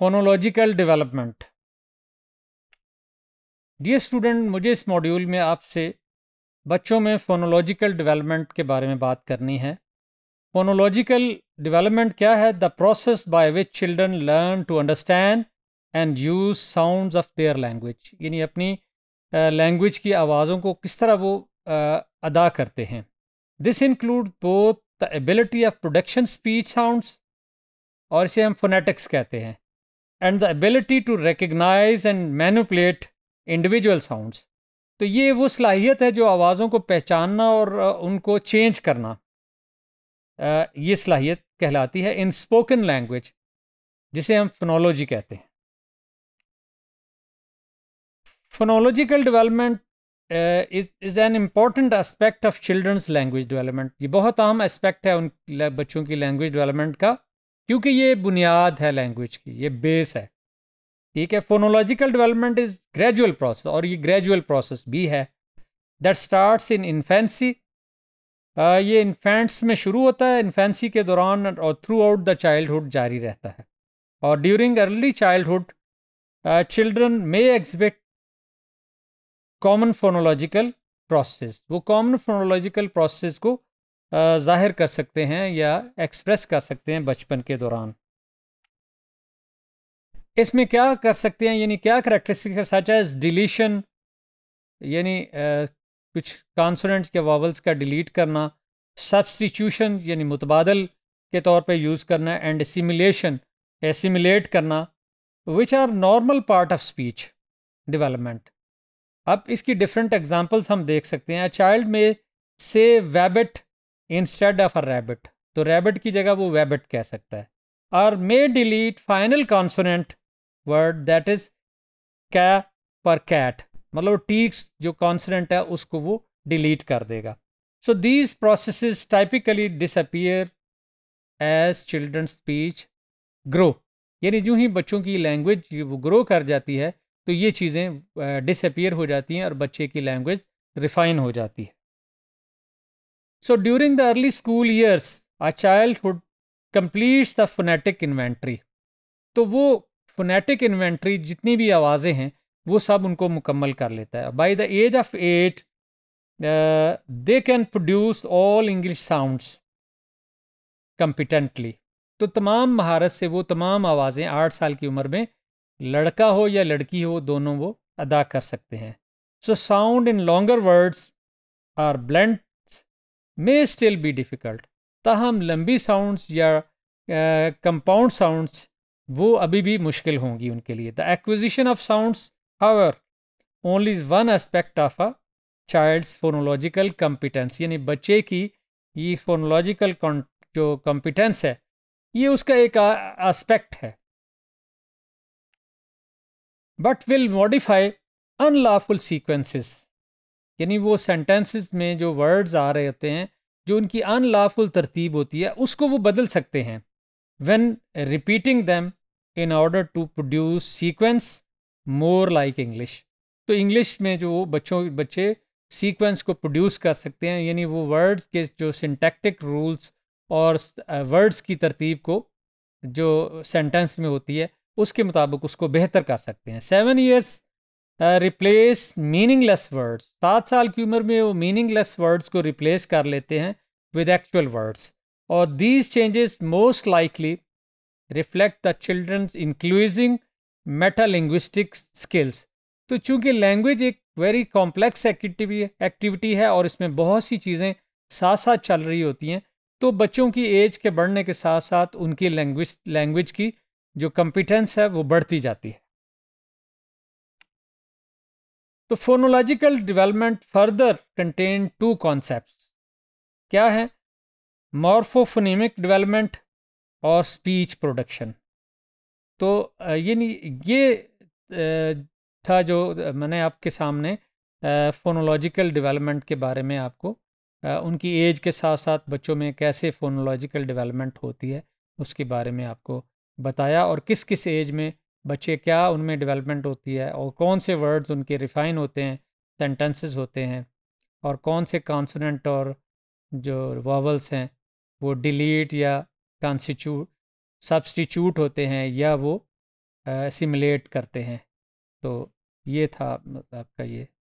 Phonological development dear student मुझे इस module में आपसे बच्चों में फोनोलॉजिकल डेवलपमेंट के बारे में बात करनी है फोनोलॉजिकल डेवलपमेंट क्या है the process by which children learn to understand and use sounds of their language यानी अपनी लैंग्वेज की आवाज़ों को किस तरह वो अदा करते हैं this include both the ability of production speech sounds और इसे हम फोनेटिक्स कहते हैं and the ability to recognise and manipulate individual sounds तो ये वो सलाहियत है जो आवाज़ों को पहचानना और उनको चेंज करना ये सलाहियत कहलाती है इन स्पोकन लैंग्वेज जिसे हम फोनोलॉजी कहते हैं phonological development is is an important aspect of children's language development ये बहुत अहम एस्पेक्ट है उन बच्चों की लैंग्वेज डेवलपमेंट का क्योंकि ये बुनियाद है लैंग्वेज की ये बेस है ठीक है phonological development is gradual process और ये ग्रेजुअल प्रोसेस भी है दैट स्टार्ट्स इन इन्फेंसी ये इन्फेंट्स में शुरू होता है इन्फेंसी के दौरान और थ्रू आउट द चाइल्डहुड जारी रहता है और during early childhood children may exhibit common phonological process वो कॉमन फोनोलॉजिकल प्रोसेस को ज़ाहिर कर सकते हैं या एक्सप्रेस कर सकते हैं बचपन के दौरान इसमें क्या कर सकते हैं यानी क्या करेक्टरिस्टिक सच एज डिलीशन यानी कुछ कॉन्सोनेंट्स के वावल्स का डिलीट करना सब्सटीट्यूशन यानी मुतबादल के तौर पे यूज़ करना एंड सिमुलेशन एसिमुलेट करना which are normal part of speech development अब इसकी डिफरेंट एग्जांपल्स हम देख सकते हैं चाइल्ड में से wabbit instead of a rabbit तो रैबिट की जगह वो वेबिट कह सकता है और may delete final consonant word that is ca पर कैट मतलब टीक्स जो कॉन्सोनेंट है उसको वो डिलीट कर देगा so these process typically disappear as children speech grow यानी जो ही बच्चों की लैंग्वेज वो ग्रो कर जाती है तो ये चीज़ें डिसअपियर हो जाती हैं और बच्चे की लैंग्वेज रिफाइन हो जाती है So during the early school years, a child who completes the phonetic inventory. तो वो फोनेटिक इन्वेंट्री जितनी भी आवाज़ें हैं वो सब उनको मुकम्मल कर लेता है by the age of eight they can produce all English sounds competently तो तमाम महारत से वो तमाम आवाज़ें आठ साल की उम्र में लड़का हो या लड़की हो दोनों वो अदा कर सकते हैं so sound in longer words are blend may still be difficult ताहम लंबी साउंड्स या कंपाउंड साउंड्स वो अभी भी मुश्किल होंगी उनके लिए the acquisition of sounds however only one aspect of a child's phonological competence यानी बच्चे की ये फोनोलॉजिकल जो कम्पिटेंस है ये उसका एक एस्पेक्ट है but will modify unlawful sequences यानी वो सेंटेंसेस में जो वर्ड्स आ रहे होते हैं जो उनकी अनलाफुल तरतीब होती है उसको वो बदल सकते हैं when repeating them in order to produce sequence more like English तो इंग्लिश में जो बच्चों बच्चे सीक्वेंस को प्रोड्यूस कर सकते हैं यानी वो वर्ड्स के जो सिंटेक्टिक रूल्स और वर्ड्स uh, की तरतीब को जो सेंटेंस में होती है उसके मुताबिक उसको बेहतर कर सकते हैं seven years replace meaningless words सात साल की उम्र में वो मीनिंगलेस वर्ड्स को रिप्लेस कर लेते हैं विद एक्चुअल वर्ड्स और these changes most likely reflect the children's including metalinguistic skills तो चूंकि लैंग्वेज एक वेरी कॉम्प्लेक्स एक्टिविटी है और इसमें बहुत सी चीज़ें साथ साथ चल रही होती हैं तो बच्चों की एज के बढ़ने के साथ साथ उनकी लैंग्वेज लैंग्वेज की जो कम्पिटेंस है वो बढ़ती जाती है तो phonological development further contain to concept क्या है मॉर्फोफोनीमिक डेवलपमेंट और स्पीच प्रोडक्शन तो ये ये था जो मैंने आपके सामने फोनोलॉजिकल डेवलपमेंट के बारे में आपको उनकी एज के साथ साथ बच्चों में कैसे फोनोलॉजिकल डेवलपमेंट होती है उसके बारे में आपको बताया और किस किस एज में बच्चे क्या उनमें डेवलपमेंट होती है और कौन से वर्ड्स उनके रिफाइन होते हैं सेंटेंसेस होते हैं और कौन से कॉन्सोनेंट और जो वॉवल्स हैं वो डिलीट या कॉन्स्टिट्यूट सब्सटीट्यूट होते हैं या वो सिमलेट करते हैं तो ये था मतलब आपका ये